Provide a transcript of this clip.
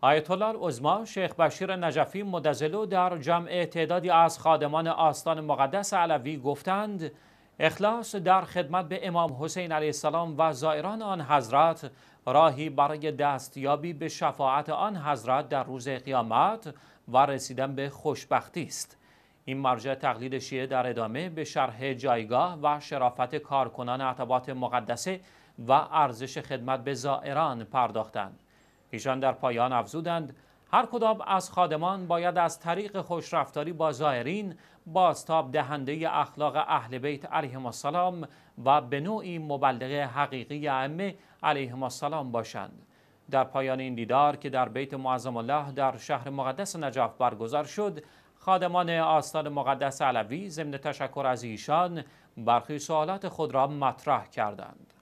آیت الله شیخ بشیر نجفی مدزلو در جمع تعدادی از خادمان آستان مقدس علوی گفتند اخلاص در خدمت به امام حسین علیه السلام و زائران آن حضرت راهی برای دستیابی به شفاعت آن حضرت در روز قیامت و رسیدن به خوشبختی است این مرجع تقلید شیعه در ادامه به شرح جایگاه و شرافت کارکنان عتبات مقدسه و ارزش خدمت به زائران پرداختند ایشان در پایان افزودند هر کدام از خادمان باید از طریق خوشرفتاری با زائرین بازتاب دهنده اخلاق اهل بیت علیهم السلام و به نوعی مبلغ حقیقی ائمه علیهم السلام باشند در پایان این دیدار که در بیت معظم الله در شهر مقدس نجف برگزار شد خادمان آستان مقدس علوی ضمن تشکر از ایشان برخی سوالات خود را مطرح کردند